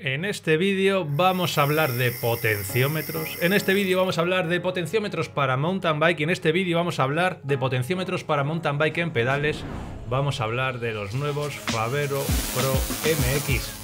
En este vídeo vamos a hablar de potenciómetros. En este vídeo vamos a hablar de potenciómetros para mountain bike. en este vídeo vamos a hablar de potenciómetros para mountain bike en pedales. Vamos a hablar de los nuevos Favero Pro MX.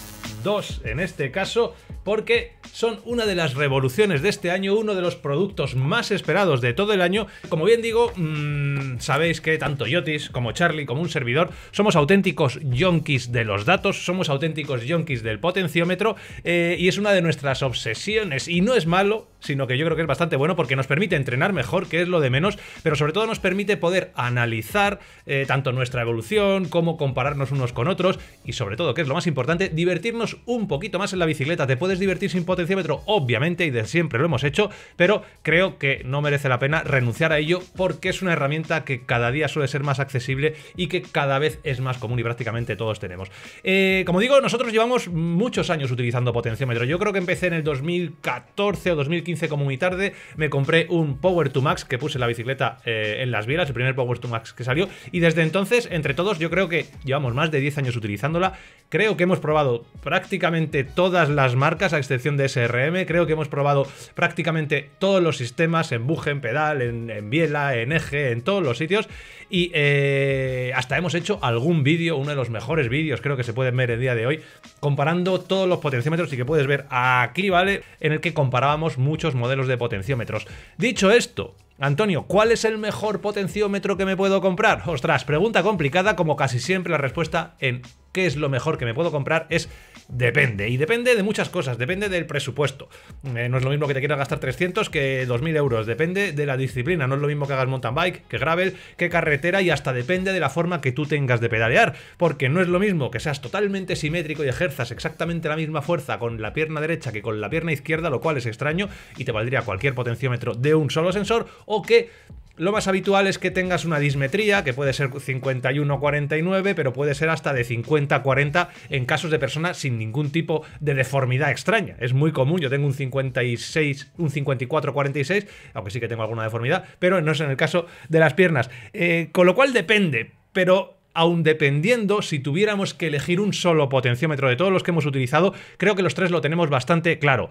Dos en este caso, porque son una de las revoluciones de este año, uno de los productos más esperados de todo el año. Como bien digo, mm, sabéis que tanto Yotis como Charlie, como un servidor, somos auténticos yonkis de los datos, somos auténticos yonkis del potenciómetro eh, y es una de nuestras obsesiones. Y no es malo, sino que yo creo que es bastante bueno porque nos permite entrenar mejor, que es lo de menos, pero sobre todo nos permite poder analizar eh, tanto nuestra evolución, cómo compararnos unos con otros y sobre todo, que es lo más importante, divertirnos un poquito más en la bicicleta. Te puedes divertir sin potenciómetro, obviamente, y de siempre lo hemos hecho, pero creo que no merece la pena renunciar a ello porque es una herramienta que cada día suele ser más accesible y que cada vez es más común y prácticamente todos tenemos. Eh, como digo, nosotros llevamos muchos años utilizando potenciómetro. Yo creo que empecé en el 2014 o 2015 como muy tarde, me compré un Power to Max que puse la bicicleta eh, en las bielas, el primer Power to Max que salió. Y desde entonces, entre todos, yo creo que llevamos más de 10 años utilizándola. Creo que hemos probado prácticamente todas las marcas, a excepción de SRM. Creo que hemos probado prácticamente todos los sistemas en buje, en pedal, en, biela, en eje, en todos los sitios. Y eh, hasta hemos hecho algún vídeo, uno de los mejores vídeos, creo que se pueden ver el día de hoy, comparando todos los potenciómetros y que puedes ver aquí, ¿vale? En el que comparábamos mucho modelos de potenciómetros. Dicho esto, Antonio, ¿cuál es el mejor potenciómetro que me puedo comprar? Ostras, pregunta complicada, como casi siempre la respuesta en qué es lo mejor que me puedo comprar es depende. Y depende de muchas cosas, depende del presupuesto. Eh, no es lo mismo que te quieras gastar 300 que 2.000 euros, depende de la disciplina, no es lo mismo que hagas mountain bike, que gravel, que carretera y hasta depende de la forma que tú tengas de pedalear. Porque no es lo mismo que seas totalmente simétrico y ejerzas exactamente la misma fuerza con la pierna derecha que con la pierna izquierda, lo cual es extraño y te valdría cualquier potenciómetro de un solo sensor o que lo más habitual es que tengas una dismetría, que puede ser 51-49, pero puede ser hasta de 50-40 en casos de personas sin ningún tipo de deformidad extraña. Es muy común, yo tengo un 56, un 54-46, aunque sí que tengo alguna deformidad, pero no es en el caso de las piernas. Eh, con lo cual depende, pero aún dependiendo si tuviéramos que elegir un solo potenciómetro de todos los que hemos utilizado, creo que los tres lo tenemos bastante claro.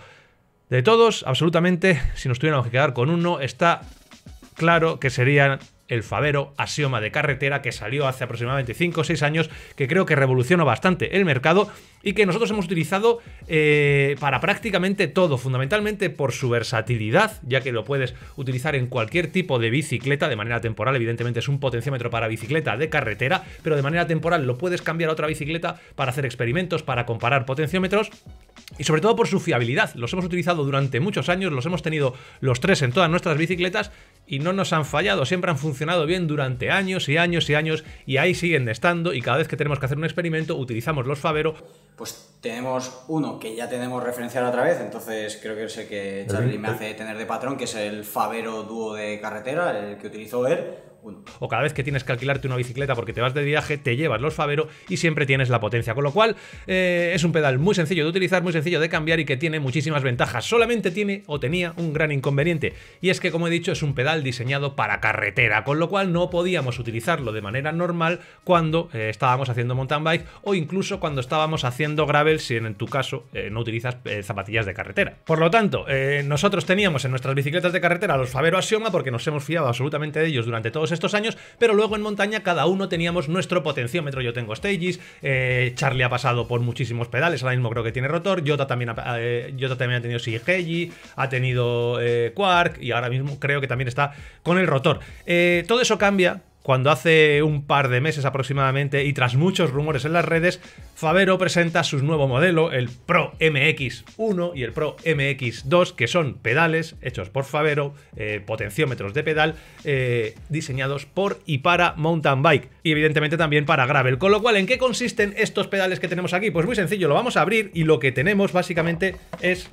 De todos, absolutamente, si nos tuviéramos que quedar con uno, está claro que serían el Favero Asioma de carretera que salió hace aproximadamente 5 o 6 años, que creo que revolucionó bastante el mercado y que nosotros hemos utilizado eh, para prácticamente todo, fundamentalmente por su versatilidad, ya que lo puedes utilizar en cualquier tipo de bicicleta de manera temporal, evidentemente es un potenciómetro para bicicleta de carretera, pero de manera temporal lo puedes cambiar a otra bicicleta para hacer experimentos, para comparar potenciómetros y sobre todo por su fiabilidad. Los hemos utilizado durante muchos años, los hemos tenido los tres en todas nuestras bicicletas y no nos han fallado, siempre han funcionado bien durante años y años y años y ahí siguen estando y cada vez que tenemos que hacer un experimento utilizamos los Favero. Pues tenemos uno que ya tenemos referenciado otra vez, entonces creo que es el que Charlie me hace tener de patrón, que es el Favero dúo de carretera, el que utilizó él o cada vez que tienes que alquilarte una bicicleta porque te vas de viaje, te llevas los Favero y siempre tienes la potencia. Con lo cual, eh, es un pedal muy sencillo de utilizar, muy sencillo de cambiar y que tiene muchísimas ventajas. Solamente tiene o tenía un gran inconveniente. Y es que, como he dicho, es un pedal diseñado para carretera, con lo cual no podíamos utilizarlo de manera normal cuando eh, estábamos haciendo mountain bike o incluso cuando estábamos haciendo gravel si en tu caso eh, no utilizas zapatillas de carretera. Por lo tanto, nosotros teníamos en nuestras bicicletas de carretera los Favero Asioma porque nos hemos fiado absolutamente de ellos durante todos estos años, pero luego en montaña cada uno teníamos nuestro potenciómetro. Yo tengo stages, eh, Charlie ha pasado por muchísimos pedales, ahora mismo creo que tiene rotor, Jota también ha, eh, también ha tenido Sigeji, ha tenido eh, Quark y ahora mismo creo que también está con el rotor. todo eso cambia cuando hace un par de meses aproximadamente y tras muchos rumores en las redes, Favero presenta su nuevo modelo, el Pro MX1 y el Pro MX2, que son pedales hechos por Favero, eh, potenciómetros de pedal, eh, diseñados por y para mountain bike y evidentemente también para gravel. Con lo cual, ¿en qué consisten estos pedales que tenemos aquí? Pues muy sencillo, lo vamos a abrir y lo que tenemos básicamente es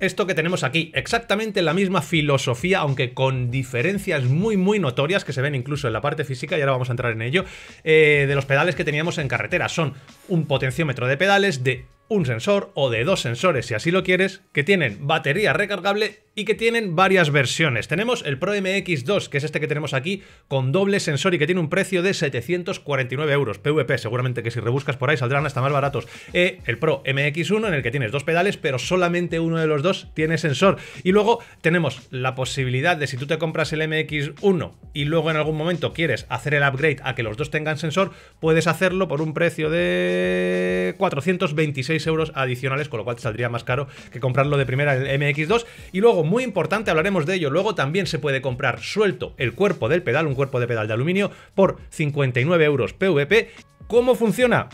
esto que tenemos aquí. Exactamente la misma filosofía, aunque con diferencias muy, muy notorias que se ven incluso en la parte física, y ahora vamos a entrar en ello, eh, de los pedales que teníamos en carretera. Son un potenciómetro de pedales de un sensor o de dos sensores si así lo quieres, que tienen batería recargable y que tienen varias versiones. Tenemos el Pro MX2, que es este que tenemos aquí, con doble sensor y que tiene un precio de 749 euros, PVP, seguramente que si rebuscas por ahí saldrán hasta más baratos. Eh, el Pro MX1, en el que tienes dos pedales, pero solamente uno de los dos tiene sensor. Y luego tenemos la posibilidad de si tú te compras el MX1 y luego en algún momento quieres hacer el upgrade a que los dos tengan sensor, puedes hacerlo por un precio de 426 euros adicionales, con lo cual saldría más caro que comprarlo de primera el MX2. Y luego, muy importante, hablaremos de ello, luego también se puede comprar suelto el cuerpo del pedal, un cuerpo de pedal de aluminio, por 59 euros PVP. ¿Cómo funciona?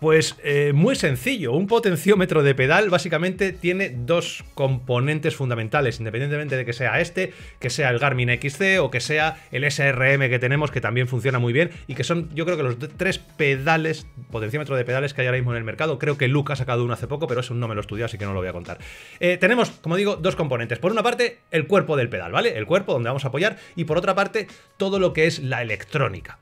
Pues eh, muy sencillo, un potenciómetro de pedal básicamente tiene dos componentes fundamentales, independientemente de que sea este, que sea el Garmin XC o que sea el SRM que tenemos, que también funciona muy bien y que son yo creo que los tres pedales, potenciómetro de pedales que hay ahora mismo en el mercado, creo que Lucas ha sacado uno hace poco, pero eso no me lo estudió, así que no lo voy a contar. Eh, tenemos, como digo, dos componentes, por una parte el cuerpo del pedal, ¿vale? El cuerpo donde vamos a apoyar y por otra parte todo lo que es la electrónica.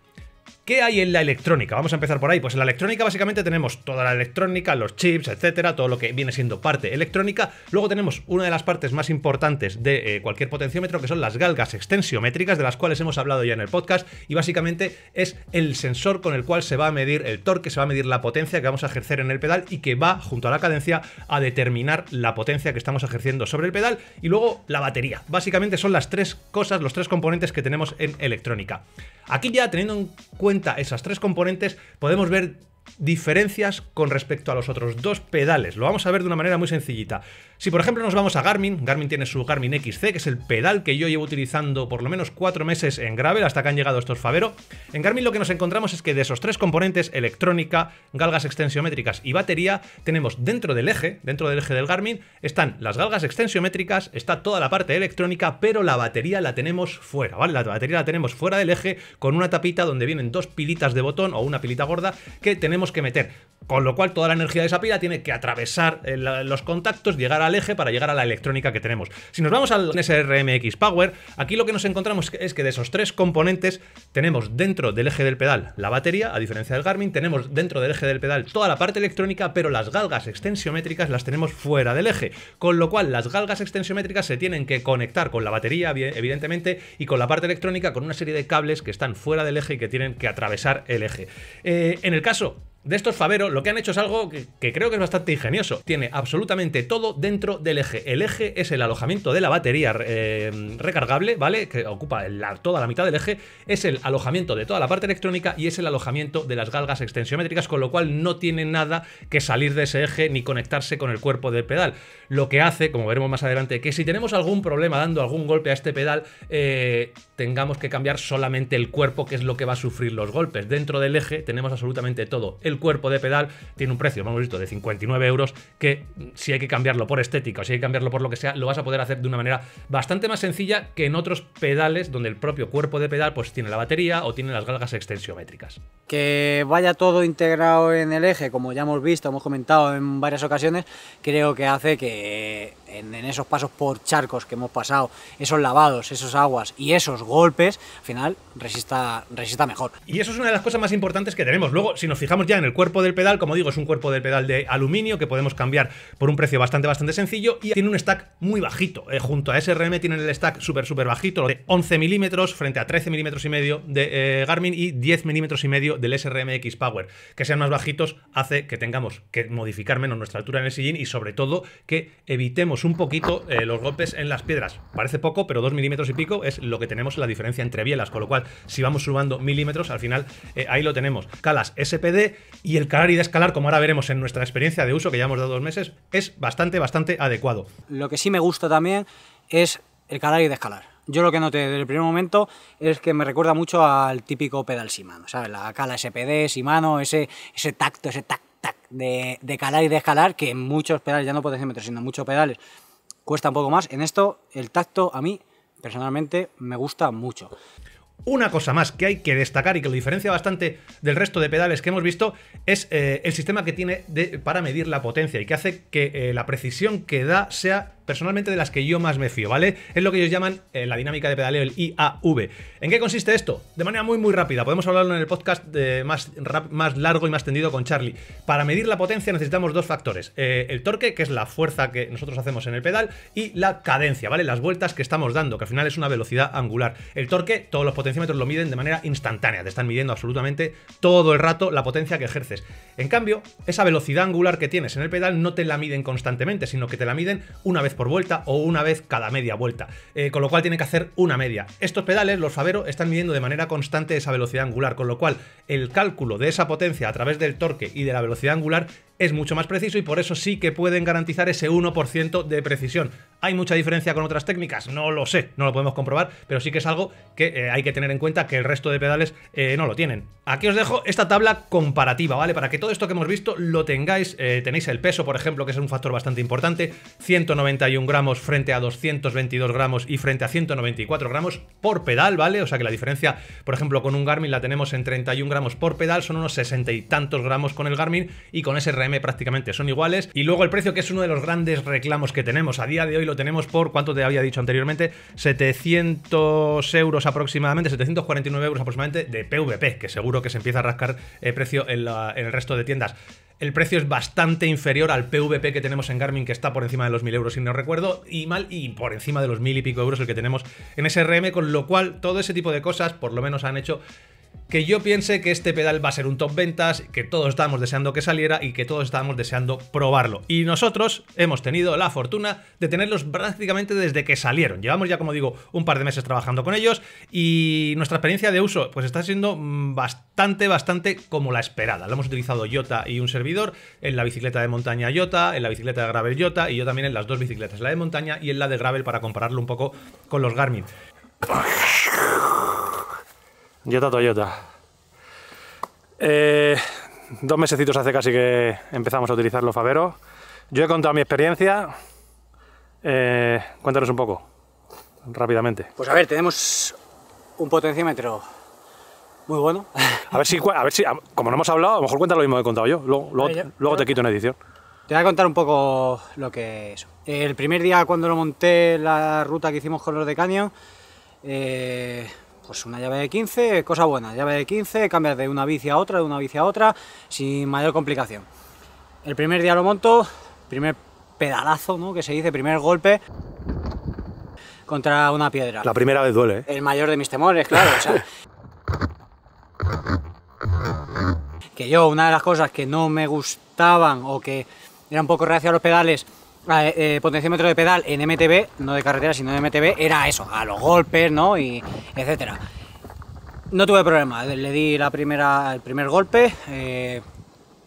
¿Qué hay en la electrónica? Vamos a empezar por ahí. Pues en la electrónica básicamente tenemos toda la electrónica, los chips, etcétera, todo lo que viene siendo parte electrónica. Luego tenemos una de las partes más importantes de eh, cualquier potenciómetro, que son las galgas extensiométricas, de las cuales hemos hablado ya en el podcast, y básicamente es el sensor con el cual se va a medir el torque, se va a medir la potencia que vamos a ejercer en el pedal y que va, junto a la cadencia, a determinar la potencia que estamos ejerciendo sobre el pedal. Y luego la batería. Básicamente son las tres cosas, los tres componentes que tenemos en electrónica. Aquí ya teniendo en cuenta esas tres componentes, podemos ver diferencias con respecto a los otros dos pedales. Lo vamos a ver de una manera muy sencillita. Si por ejemplo nos vamos a Garmin, Garmin tiene su Garmin XC, que es el pedal que yo llevo utilizando por lo menos cuatro meses en Gravel, hasta que han llegado estos Favero. En Garmin lo que nos encontramos es que de esos tres componentes, electrónica, galgas extensiométricas y batería, tenemos dentro del eje, dentro del eje del Garmin, están las galgas extensiométricas, está toda la parte electrónica, pero la batería la tenemos fuera, ¿vale? La batería la tenemos fuera del eje con una tapita donde vienen dos pilitas de botón o una pilita gorda que tenemos tenemos que meter. Con lo cual, toda la energía de esa pila tiene que atravesar eh, los contactos, llegar al eje para llegar a la electrónica que tenemos. Si nos vamos al SRMX Power, aquí lo que nos encontramos es que de esos tres componentes tenemos dentro del eje del pedal la batería, a diferencia del Garmin, tenemos dentro del eje del pedal toda la parte electrónica, pero las galgas extensiométricas las tenemos fuera del eje. Con lo cual, las galgas extensiométricas se tienen que conectar con la batería, evidentemente, y con la parte electrónica con una serie de cables que están fuera del eje y que tienen que atravesar el eje. Eh, en el caso de estos Favero lo que han hecho es algo que, creo que es bastante ingenioso. Tiene absolutamente todo dentro del eje. El eje es el alojamiento de la batería eh, recargable, ¿vale? Que ocupa toda la mitad del eje. Es el alojamiento de toda la parte electrónica y es el alojamiento de las galgas extensiométricas, con lo cual no tiene nada que salir de ese eje ni conectarse con el cuerpo del pedal. Lo que hace, como veremos más adelante, que si tenemos algún problema dando algún golpe a este pedal, eh, tengamos que cambiar solamente el cuerpo, que es lo que va a sufrir los golpes. Dentro del eje tenemos absolutamente todo. El cuerpo de pedal tiene un precio, hemos visto, de 59 euros, que si hay que cambiarlo por estética o si hay que cambiarlo por lo que sea, lo vas a poder hacer de una manera bastante más sencilla que en otros pedales donde el propio cuerpo de pedal pues tiene la batería o tiene las galgas extensiométricas. Que vaya todo integrado en el eje, como ya hemos visto, hemos comentado en varias ocasiones, creo que hace que en, esos pasos por charcos que hemos pasado, esos lavados, esos aguas y esos golpes, al final resista, mejor. Y eso es una de las cosas más importantes que tenemos. Luego, si nos fijamos ya en el cuerpo del pedal, como digo, es un cuerpo del pedal de aluminio que podemos cambiar por un precio bastante, bastante sencillo y tiene un stack muy bajito. Eh, junto a SRM tienen el stack súper, súper bajito de 11 milímetros frente a 13 milímetros y medio de eh, Garmin y 10 milímetros y medio del SRM x Power. Que sean más bajitos hace que tengamos que modificar menos nuestra altura en el sillín y sobre todo que evitemos un poquito eh, los golpes en las piedras. Parece poco, pero dos milímetros y pico es lo que tenemos la diferencia entre bielas, con lo cual si vamos sumando milímetros, al final eh, ahí lo tenemos. Calas SPD y el calar y escalar como ahora veremos en nuestra experiencia de uso, que ya hemos dado dos meses, es bastante, bastante adecuado. Lo que sí me gusta también es el calar y escalar Yo lo que noté desde el primer momento es que me recuerda mucho al típico pedal Shimano, ¿sabes? La cala SPD, Shimano, ese, ese tacto, ese tacto de, calar y de escalar, que en muchos pedales, ya no por meter sino muchos pedales, cuesta un poco más. En esto, el tacto a mí, personalmente, me gusta mucho. Una cosa más que hay que destacar y que lo diferencia bastante del resto de pedales que hemos visto es eh, el sistema que tiene para medir la potencia y que hace que eh, la precisión que da sea personalmente de las que yo más me fío, ¿vale? Es lo que ellos llaman eh, la dinámica de pedaleo, el IAV. ¿En qué consiste esto? De manera muy, muy rápida. Podemos hablarlo en el podcast eh, más, más largo y más tendido con Charlie. Para medir la potencia necesitamos dos factores. Eh, el torque, que es la fuerza que nosotros hacemos en el pedal, y la cadencia, ¿vale? Las vueltas que estamos dando, que al final es una velocidad angular. El torque, todos los potenciómetros lo miden de manera instantánea. Te están midiendo absolutamente todo el rato la potencia que ejerces. En cambio, esa velocidad angular que tienes en el pedal no te la miden constantemente, sino que te la miden una vez por vuelta o una vez cada media vuelta, eh, con lo cual tiene que hacer una media. Estos pedales, los Favero, están midiendo de manera constante esa velocidad angular, con lo cual el cálculo de esa potencia a través del torque y de la velocidad angular es mucho más preciso y por eso sí que pueden garantizar ese 1% de precisión. ¿Hay mucha diferencia con otras técnicas? No lo sé, no lo podemos comprobar, pero sí que es algo que eh, hay que tener en cuenta que el resto de pedales eh, no lo tienen. Aquí os dejo esta tabla comparativa, ¿vale? Para que todo esto que hemos visto lo tengáis, eh, tenéis el peso, por ejemplo, que es un factor bastante importante, 191 gramos frente a 222 gramos y frente a 194 gramos por pedal, ¿vale? O sea que la diferencia, por ejemplo, con un Garmin la tenemos en 31 gramos por pedal, son unos 60 y tantos gramos con el Garmin y con ese prácticamente son iguales. Y luego el precio, que es uno de los grandes reclamos que tenemos. A día de hoy lo tenemos por, ¿cuánto te había dicho anteriormente? 700 euros aproximadamente, 749 euros aproximadamente de PVP, que seguro que se empieza a rascar el precio en, el resto de tiendas. El precio es bastante inferior al PVP que tenemos en Garmin, que está por encima de los 1.000 euros, si no recuerdo, y mal, y por encima de los 1.000 y pico euros el que tenemos en SRM, con lo cual todo ese tipo de cosas, por lo menos han hecho que yo piense que este pedal va a ser un top ventas, que todos estábamos deseando que saliera y que todos estábamos deseando probarlo. Y nosotros hemos tenido la fortuna de tenerlos prácticamente desde que salieron. Llevamos ya, como digo, un par de meses trabajando con ellos y nuestra experiencia de uso pues está siendo mm, bastante, bastante como la esperada. Lo hemos utilizado Yota y un servidor en la bicicleta de montaña Yota, en la bicicleta de gravel Yota y yo también en las dos bicicletas, la de montaña y en la de gravel para compararlo un poco con los Garmin. Yota Toyota. Eh, dos mesecitos hace casi que empezamos a utilizar los faveros. Yo he contado mi experiencia. Eh, cuéntanos un poco, rápidamente. Pues a ver, tenemos un potenciómetro muy bueno. A ver si, como no hemos hablado, a lo mejor cuenta lo mismo que he contado yo. Luego, ah, te quito una edición. Te voy a contar un poco lo que es. El primer día cuando lo monté, la ruta que hicimos con los de Caño, eh, pues una llave de 15, cosa buena, llave de 15, cambias de una bici a otra, de una bici a otra, sin mayor complicación. El primer día lo monto, primer pedalazo, ¿no? Que se dice, primer golpe contra una piedra. La primera vez duele. ¿eh? El mayor de mis temores, claro. que yo, una de las cosas que no me gustaban o que era un poco reacio a los pedales, Ah, eh, eh, potenciómetro de pedal en MTB, no de carretera, sino en MTB, era eso, a los golpes, ¿no? Y etcétera. No tuve problema, le di la primera, el primer golpe, eh,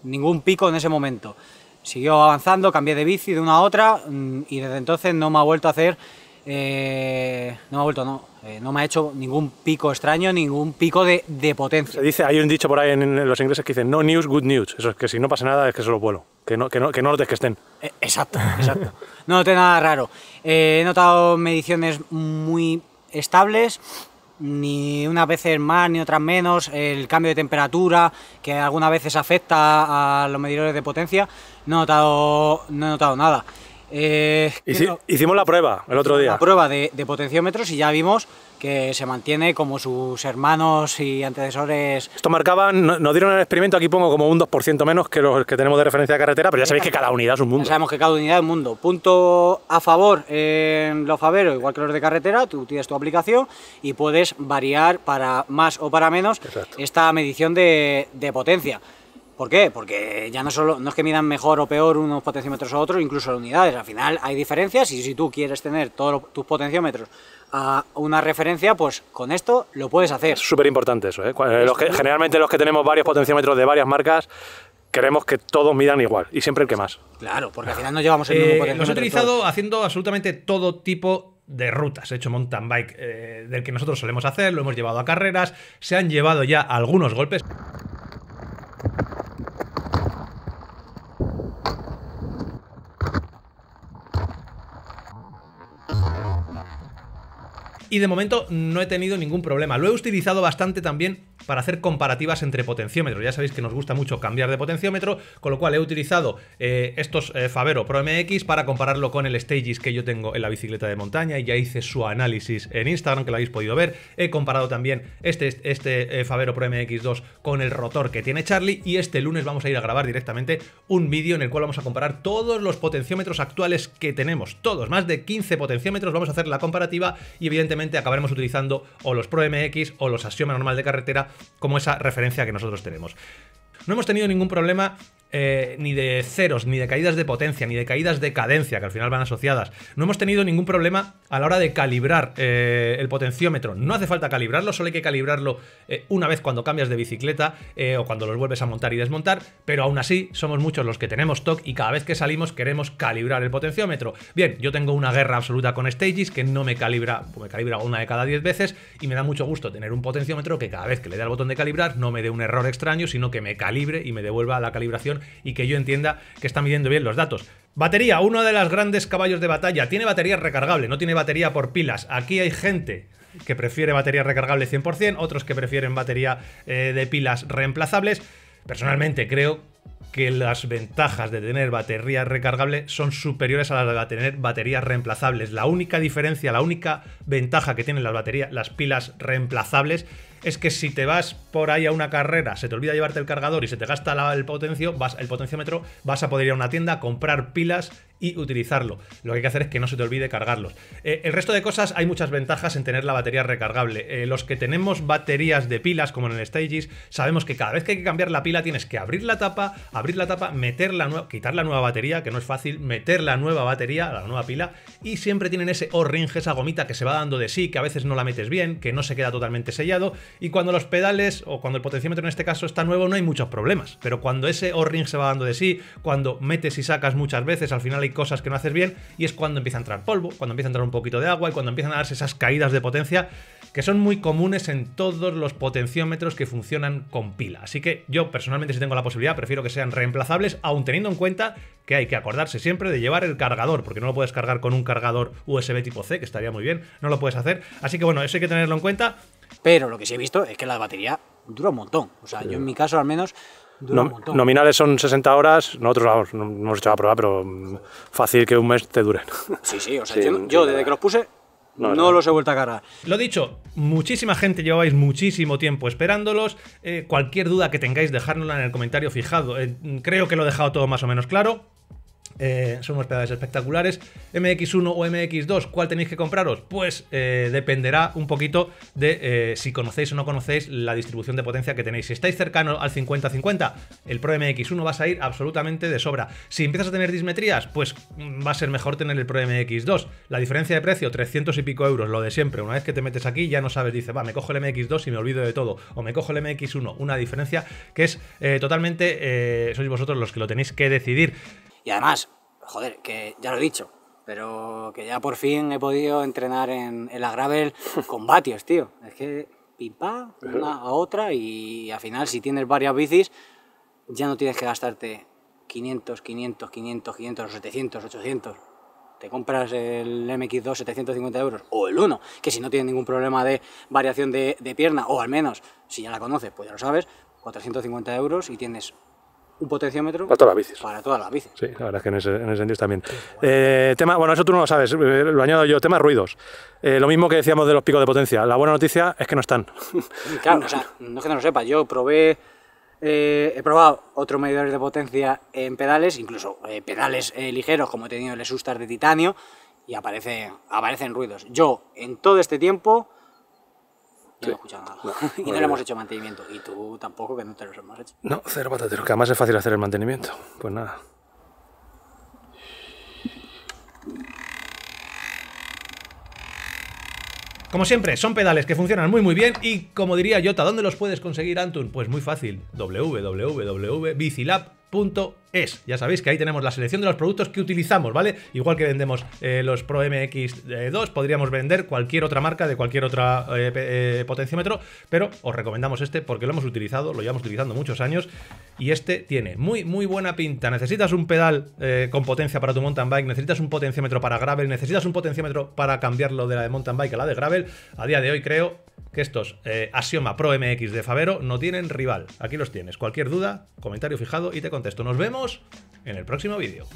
ningún pico en ese momento. Siguió avanzando, cambié de bici de una a otra mm, y desde entonces no me ha vuelto a hacer, no me ha vuelto, no, no me ha hecho ningún pico extraño, ningún pico de, potencia. dice, hay un dicho por ahí en, los ingleses que dicen, no news, good news. Eso es que si no pasa nada es que solo vuelo. Que no, que no, que no notes que estén. E, exacto, exacto. No noté nada raro. Eh, he notado mediciones muy estables, ni unas veces más ni otras menos, el cambio de temperatura que algunas veces afecta a los medidores de potencia, no he notado, no he notado nada. Eh, hicimos la prueba el otro día. La prueba de, de potenciómetros y ya vimos que se mantiene como sus hermanos y antecesores. Esto marcaba, nos dieron el experimento, aquí pongo como un 2% menos que los que tenemos de referencia de carretera, pero ya sabéis que cada unidad es un mundo. sabemos que cada unidad es un mundo. Punto a favor en los faveros, igual que los de carretera, tú tienes tu aplicación y puedes variar para más o para menos esta medición de, potencia. ¿Por qué? Porque ya no solo no es que midan mejor o peor unos potenciómetros o otros, incluso las unidades. Al final hay diferencias y si tú quieres tener todos tus potenciómetros a una referencia, pues con esto lo puedes hacer. Súper importante eso. ¿eh? generalmente los que tenemos varios potenciómetros de varias marcas, queremos que todos midan igual y siempre el que más. Claro, porque al final no llevamos el eh, mismo potenciómetro. Los utilizado haciendo absolutamente todo tipo de rutas. He hecho mountain bike eh, del que nosotros solemos hacer, lo hemos llevado a carreras, se han llevado ya algunos golpes. y de momento no he tenido ningún problema. Lo he utilizado bastante también para hacer comparativas entre potenciómetros. Ya sabéis que nos gusta mucho cambiar de potenciómetro, con lo cual he utilizado eh, estos fabero eh, Favero Pro MX para compararlo con el Stages que yo tengo en la bicicleta de montaña y ya hice su análisis en Instagram, que lo habéis podido ver. He comparado también este, este eh, Favero Pro MX2 con el rotor que tiene Charlie y este lunes vamos a ir a grabar directamente un vídeo en el cual vamos a comparar todos los potenciómetros actuales que tenemos, todos, más de 15 potenciómetros, vamos a hacer la comparativa y evidentemente acabaremos utilizando o los Pro MX o los Axioma normal de carretera como esa referencia que nosotros tenemos. No hemos tenido ningún problema eh, ni de ceros, ni de caídas de potencia, ni de caídas de cadencia, que al final van asociadas. No hemos tenido ningún problema a la hora de calibrar eh, el potenciómetro. No hace falta calibrarlo, solo hay que calibrarlo eh, una vez cuando cambias de bicicleta o cuando los vuelves a montar y desmontar, pero aún así somos muchos los que tenemos TOC y cada vez que salimos queremos calibrar el potenciómetro. Bien, yo tengo una guerra absoluta con Stages que no me calibra, pues me calibra una de cada 10 veces y me da mucho gusto tener un potenciómetro que cada vez que le dé al botón de calibrar no me dé un error extraño, sino que me calibre y me devuelva la calibración y que yo entienda que está midiendo bien los datos. Batería, uno de los grandes caballos de batalla. Tiene batería recargable, no tiene batería por pilas. Aquí hay gente que prefiere batería recargable 100%, otros que prefieren batería eh, de pilas reemplazables. Personalmente creo que las ventajas de tener batería recargable son superiores a las de tener baterías reemplazables. La única diferencia, la única ventaja que tienen las baterías, las pilas reemplazables es que si te vas por ahí a una carrera, se te olvida llevarte el cargador y se te gasta el, potencio, vas, el potenciómetro, vas a poder ir a una tienda, comprar pilas y utilizarlo. Lo que hay que hacer es que no se te olvide cargarlos. Eh, el resto de cosas hay muchas ventajas en tener la batería recargable. Eh, los que tenemos baterías de pilas, como en el Stages, sabemos que cada vez que hay que cambiar la pila tienes que abrir la tapa, abrir la tapa, meter la quitar la nueva batería, que no es fácil, meter la nueva batería, la nueva pila, y siempre tienen ese o-ring, esa gomita que se va dando de sí, que a veces no la metes bien, que no se queda totalmente sellado, y cuando los pedales, o cuando el potenciómetro en este caso está nuevo, no hay muchos problemas. Pero cuando ese O-ring se va dando de sí, cuando metes y sacas muchas veces, al final hay cosas que no haces bien, y es cuando empieza a entrar polvo, cuando empieza a entrar un poquito de agua y cuando empiezan a darse esas caídas de potencia que son muy comunes en todos los potenciómetros que funcionan con pila. Así que yo personalmente si tengo la posibilidad prefiero que sean reemplazables, aun teniendo en cuenta que hay que acordarse siempre de llevar el cargador, porque no lo puedes cargar con un cargador USB tipo C, que estaría muy bien, no lo puedes hacer. Así que bueno, eso hay que tenerlo en cuenta. Pero lo que sí he visto es que la batería dura un montón. O sea, yo en mi caso al menos no, nominales son 60 horas, nosotros no, hemos hecho la prueba, pero fácil que un mes te duren. Sí, sí, o sea, yo desde que los puse no, los he vuelto a cara. Lo dicho, muchísima gente llevabais muchísimo tiempo esperándolos. Eh, cualquier duda que tengáis, dejárnosla en el comentario fijado. Eh, creo que lo he dejado todo más o menos claro. Eh, son unos pedales espectaculares. MX1 o MX2, ¿cuál tenéis que compraros? Pues eh, dependerá un poquito de eh, si conocéis o no conocéis la distribución de potencia que tenéis. Si estáis cercano al 50-50, el Pro MX1 va a ir absolutamente de sobra. Si empiezas a tener dismetrías, pues mm, va a ser mejor tener el Pro MX2. La diferencia de precio, 300 y pico euros, lo de siempre. Una vez que te metes aquí, ya no sabes, dice, va, me cojo el MX2 y me olvido de todo. O me cojo el MX1. Una diferencia que es eh, totalmente, sois vosotros los que lo tenéis que decidir. Y además, joder, que ya lo he dicho, pero que ya por fin he podido entrenar en, la gravel con vatios, tío. Es que pipa una a otra y al final si tienes varias bicis ya no tienes que gastarte 500, 500, 500, 500, 700, 800. Te compras el MX2 750 euros o el 1, que si no tiene ningún problema de variación de, de pierna, o al menos, si ya la conoces, pues ya lo sabes, 450 euros y tienes un potenciómetro. Para todas las bicis. Para todas las Sí, la verdad es que en ese, en ese sentido también. Eh, tema, bueno, eso tú no lo sabes, eh, lo añado yo, tema ruidos. Eh, lo mismo que decíamos de los picos de potencia. La buena noticia es que no están. Claro, no es que no lo sepa, yo probé. he probado otros medidores de potencia en pedales, incluso pedales ligeros como he tenido el Sustar de titanio, y aparece, aparecen ruidos. Yo, en todo este tiempo, y no le hemos hecho mantenimiento. Y tú tampoco, que no te lo hemos hecho. No, cero patateros, que además es fácil hacer el mantenimiento. Pues nada. Como siempre, son pedales que funcionan muy muy bien y como diría Jota, ¿dónde los puedes conseguir Antun? Pues muy fácil, Bicilab punto es. Ya sabéis que ahí tenemos la selección de los productos que utilizamos, ¿vale? Igual que vendemos eh, los Pro MX2, eh, podríamos vender cualquier otra marca de cualquier otra eh, potenciómetro, pero os recomendamos este porque lo hemos utilizado, lo llevamos utilizando muchos años y este tiene muy, muy buena pinta. Necesitas un pedal con potencia para tu mountain bike, necesitas un potenciómetro para gravel, necesitas un potenciómetro para cambiarlo de la de mountain bike a la de gravel. A día de hoy creo que estos eh, Asioma Pro MX de Favero no tienen rival. Aquí los tienes. Cualquier duda, comentario fijado y te contesto. Nos vemos en el próximo vídeo.